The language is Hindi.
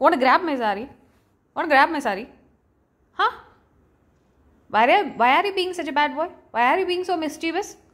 वॉन्ट ग्रैप मै सारी वॉन्ट ग्रैप मै सारी हाँ why are why are you being such a bad boy why are you being so मिस्टीवियस